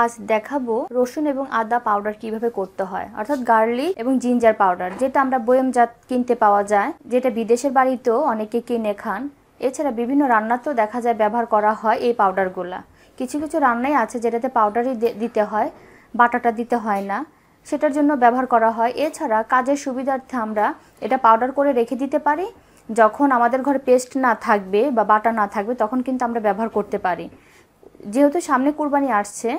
আজ দেখাবো রসুন এবং আদা পাউডার কিভাবে করতে হয় অর্থাৎ গার্লিক এবং জিঞ্জার পাউডার যেটা আমরা বয়মজাত কিনতে পাওয়া যায় যেটা বিদেশের বাড়িতেও অনেকে কিনে খান এছাড়া বিভিন্ন রান্নাতেও দেখা যায় ব্যবহার করা হয় এই পাউডারগুলা কিছু কিছু রান্নাই আছে যেটাতে পাউডারই দিতে হয় বাটাটা দিতে হয় না সেটার জন্য ব্যবহার করা হয় এছাড়া কাজের সুবিধার্থে আমরা এটা পাউডার করে রেখে দিতে পারি যখন আমাদের ঘরে পেস্ট না থাকবে বা বাটা না থাকবে তখন কিন্তু আমরা ব্যবহার করতে পারি যেহেতু সামনে কুরবানি আসছে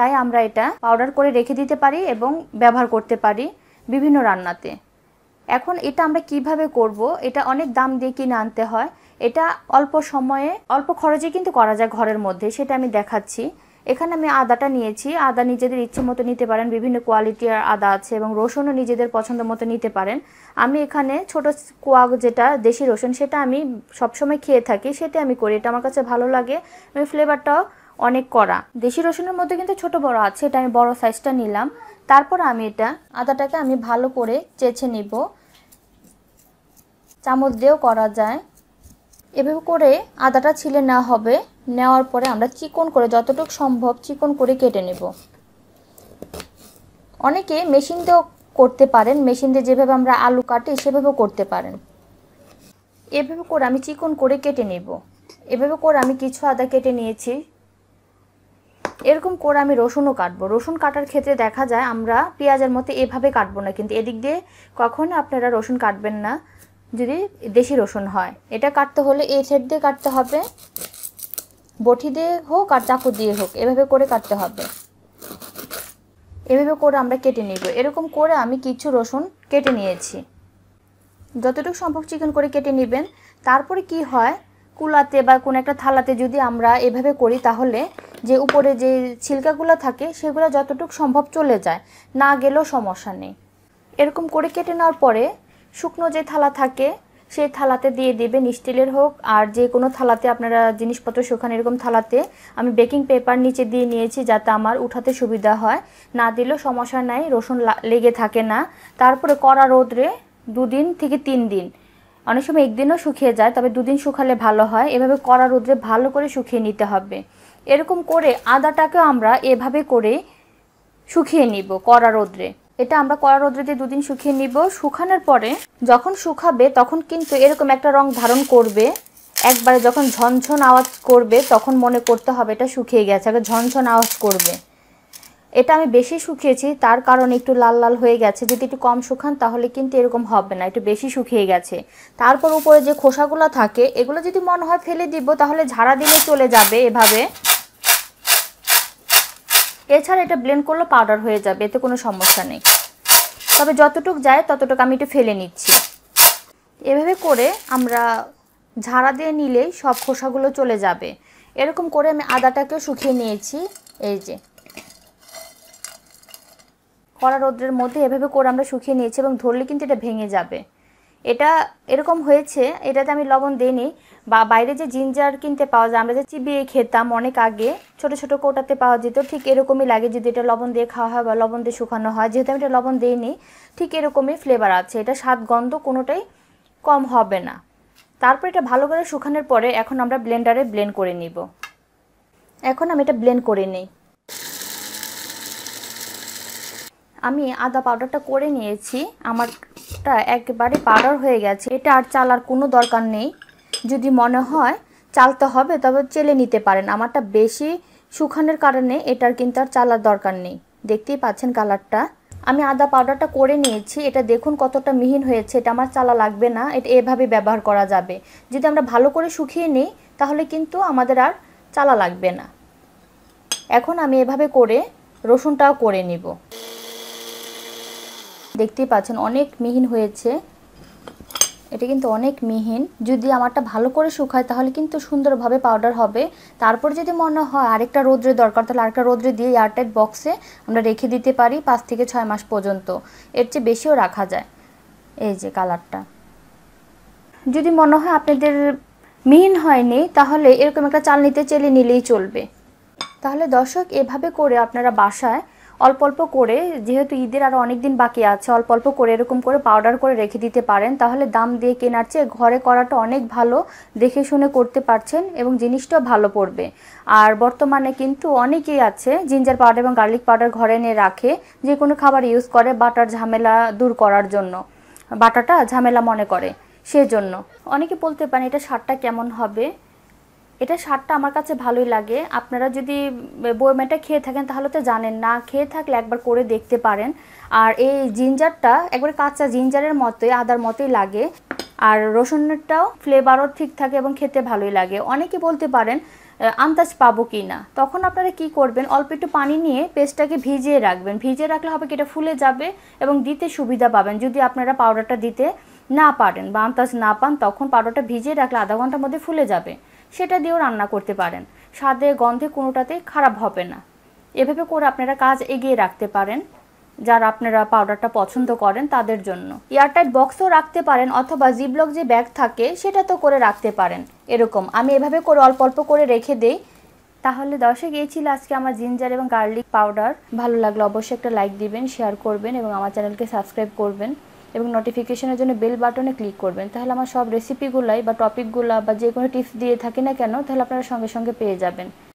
তাই আমরা এটা পাউডার করে রেখে দিতে পারি এবং ব্যবহার করতে পারি বিভিন্ন রান্নাতে এখন এটা আমরা কিভাবে করব এটা অনেক দাম দিয়ে কিনে আনতে হয় এটা অল্প সময়ে অল্প খরচে কিন্তু করা যায় ঘরের মধ্যে সেটা আমি দেখাচ্ছি এখানে আমি আদাটা নিয়েছি আদা নিজেদের ইচ্ছে মতো নিতে পারেন বিভিন্ন কোয়ালিটির আদা আছে এবং রসুনও নিজেদের পছন্দ মতো নিতে পারেন আমি এখানে ছোট কোয়াক যেটা দেশি রসুন সেটা আমি সবসময় খেয়ে থাকি সেটা আমি করি এটা আমার কাছে ভালো লাগে আমি ফ্লেভারটাও অনেক কড়া দেশি রসুনের মধ্যে কিন্তু ছোট বড় আছে এটা আমি বড় সাইজটা নিলাম তারপর আমি এটা আদাটাকে আমি ভালো করে চেছে নিব চামচ দিয়েও করা যায় এভাবে করে আদাটা ছিলে না হবে নেওয়ার পরে আমরা চিকন করে যতটুকু সম্ভব চিকন করে কেটে নেব অনেকে মেশিন দিয়েও করতে পারেন মেশিন দিয়ে যেভাবে আমরা আলু কাটি সেভাবেও করতে পারেন এভাবে করে আমি চিকন করে কেটে নেব এভাবে করে আমি কিছু আদা কেটে নিয়েছি এরকম করে আমি রসুনও কাটবো রসুন কাটার ক্ষেত্রে দেখা যায় আমরা পেঁয়াজের মতো এভাবে কাটবো না কিন্তু এদিক দিয়ে কখনো আপনারা রসুন কাটবেন না যদি দেশি রসুন হয় এটা কাটতে হলে এই সেট দিয়ে কাটতে হবে বটি দিয়ে হোক আর চাকু দিয়ে হোক এভাবে করে কাটতে হবে এভাবে করে আমরা কেটে নিব এরকম করে আমি কিছু রসুন কেটে নিয়েছি যতটুকু সম্ভব চিকেন করে কেটে নেবেন তারপরে কি হয় কুলাতে বা কোনো একটা থালাতে যদি আমরা এভাবে করি তাহলে যে উপরে যে ছিলকাগুলো থাকে সেগুলো যতটুকু সম্ভব চলে যায় না গেলেও সমস্যা নেই এরকম করে কেটে নেওয়ার পরে শুকনো যে থালা থাকে সেই থালাতে দিয়ে দেবে স্টিলের হোক আর যে কোনো থালাতে আপনারা জিনিসপত্র শুকান এরকম থালাতে আমি বেকিং পেপার নিচে দিয়ে নিয়েছি যাতে আমার উঠাতে সুবিধা হয় না দিলেও সমস্যা নাই রসুন লেগে থাকে না তারপরে কড়া রোদরে দুদিন থেকে তিন দিন অনেক সময় একদিনও শুকিয়ে যায় তবে দুদিন শুকালে ভালো হয় এভাবে কড়া রোদ্রে ভালো করে শুকিয়ে নিতে হবে এরকম করে আদাটাকেও আমরা এভাবে করে শুকিয়ে নিব কড়া রোদ্রে এটা আমরা কড়া দিয়ে দুদিন শুকিয়ে নিব শুকানোর পরে যখন শুকাবে তখন কিন্তু এরকম একটা রং ধারণ করবে একবারে যখন ঝনঝন আওয়াজ করবে তখন মনে করতে হবে এটা শুকিয়ে গেছে আগে ঝনঝন আওয়াজ করবে এটা আমি বেশি শুকিয়েছি তার কারণে একটু লাল লাল হয়ে গেছে যদি একটু কম শুকান তাহলে কিন্তু এরকম হবে না একটু বেশি শুকিয়ে গেছে তারপর উপরে যে খোসাগুলো থাকে এগুলো যদি মনে হয় ফেলে দিব তাহলে ঝাড়া দিলে চলে যাবে এভাবে এছাড়া এটা ব্লেন্ড করলে পাউডার হয়ে যাবে এতে কোনো সমস্যা নেই তবে যতটুক যায় ততটুকু আমি একটু ফেলে নিচ্ছি এভাবে করে আমরা ঝাড়া দিয়ে নিলেই সব খোসাগুলো চলে যাবে এরকম করে আমি আদাটাকে শুকিয়ে নিয়েছি এই যে কড়া রোদ্রের মধ্যে এভাবে করে আমরা শুকিয়ে নিয়েছি এবং ধরলে কিন্তু এটা ভেঙে যাবে এটা এরকম হয়েছে এটাতে আমি লবণ দিইনি বা বাইরে যে জিঞ্জার কিনতে পাওয়া যায় আমরা যে চিবিয়ে খেতাম অনেক আগে ছোট ছোট কোটাতে পাওয়া যেত ঠিক এরকমই লাগে যদি এটা লবণ দিয়ে খাওয়া হয় বা লবণ দিয়ে শুকানো হয় যেহেতু আমি এটা লবণ দিইনি ঠিক এরকমই ফ্লেভার আছে এটা স্বাদ গন্ধ কোনোটাই কম হবে না তারপর এটা ভালো করে শুকানোর পরে এখন আমরা ব্লেন্ডারে ব্লেন্ড করে নিব এখন আমি এটা ব্লেন্ড করে নিই আমি আদা পাউডারটা করে নিয়েছি আমারটা একবারে পাউডার হয়ে গেছে এটা আর চালার কোনো দরকার নেই যদি মনে হয় চালতে হবে তবে চেলে নিতে পারেন আমারটা বেশি শুকানোর কারণে এটার কিন্তু আর চালার দরকার নেই দেখতেই পাচ্ছেন কালারটা আমি আদা পাউডারটা করে নিয়েছি এটা দেখুন কতটা মিহিন হয়েছে এটা আমার চালা লাগবে না এটা এভাবে ব্যবহার করা যাবে যদি আমরা ভালো করে শুকিয়ে নিই তাহলে কিন্তু আমাদের আর চালা লাগবে না এখন আমি এভাবে করে রসুনটাও করে নিব দেখতেই পাচ্ছেন অনেক মিহিন হয়েছে এটা কিন্তু অনেক মিহিন যদি আমারটা ভালো করে শুকায় তাহলে কিন্তু সুন্দরভাবে পাউডার হবে তারপর যদি মনে হয় আরেকটা রোদ্রের দরকার তাহলে আরেকটা রোদ্রে দিয়ে এয়ারটাইট বক্সে আমরা রেখে দিতে পারি পাঁচ থেকে ছয় মাস পর্যন্ত এর চেয়ে বেশিও রাখা যায় এই যে কালারটা যদি মনে হয় আপনাদের মিহিন হয়নি তাহলে এরকম একটা চাল নিতে চেলে নিলেই চলবে তাহলে দর্শক এভাবে করে আপনারা বাসায় অল্প অল্প করে যেহেতু ঈদের আরও অনেক দিন বাকি আছে অল্প অল্প করে এরকম করে পাউডার করে রেখে দিতে পারেন তাহলে দাম দিয়ে কেনার চেয়ে ঘরে করাটা অনেক ভালো দেখে শুনে করতে পারছেন এবং জিনিসটাও ভালো পড়বে আর বর্তমানে কিন্তু অনেকেই আছে জিঞ্জার পাউডার এবং গার্লিক পাউডার ঘরে এনে রাখে যে কোনো খাবার ইউজ করে বাটার ঝামেলা দূর করার জন্য বাটাটা ঝামেলা মনে করে সেজন্য অনেকে বলতে পারেন এটা সারটা কেমন হবে এটা স্বাদটা আমার কাছে ভালোই লাগে আপনারা যদি বোয়েমেটা খেয়ে থাকেন তাহলে তো জানেন না খেয়ে থাকলে একবার করে দেখতে পারেন আর এই জিঞ্জারটা একবারে কাঁচা জিঞ্জারের মতোই আদার মতোই লাগে আর রসুনটাও ফ্লেভারও ঠিক থাকে এবং খেতে ভালোই লাগে অনেকে বলতে পারেন আন্দাজ পাবো কি না তখন আপনারা কি করবেন অল্প একটু পানি নিয়ে পেস্টটাকে ভিজিয়ে রাখবেন ভিজিয়ে রাখলে হবে কি এটা ফুলে যাবে এবং দিতে সুবিধা পাবেন যদি আপনারা পাউডারটা দিতে না পারেন বা আন্দাজ না পান তখন পাউডারটা ভিজিয়ে রাখলে আধা ঘন্টার মধ্যে ফুলে যাবে সেটা দিয়েও রান্না করতে পারেন স্বাদে গন্ধে কোনোটাতেই খারাপ হবে না এভাবে করে আপনারা কাজ এগিয়ে রাখতে পারেন যারা আপনারা পাউডারটা পছন্দ করেন তাদের জন্য এয়ারটাইট বক্সও রাখতে পারেন অথবা জিবলক যে ব্যাগ থাকে সেটা তো করে রাখতে পারেন এরকম আমি এভাবে করে অল্প অল্প করে রেখে দেই তাহলে দশে গিয়েছিল আজকে আমার জিঞ্জার এবং গার্লিক পাউডার ভালো লাগলে অবশ্যই একটা লাইক দিবেন শেয়ার করবেন এবং আমার চ্যানেলকে সাবস্ক্রাইব করবেন এবং নোটিফিকেশনের জন্য বেল বাটনে ক্লিক করবেন তাহলে আমার সব রেসিপিগুলাই বা টপিকগুলা বা যে কোনো টিপস দিয়ে থাকি না কেন তাহলে আপনারা সঙ্গে সঙ্গে পেয়ে যাবেন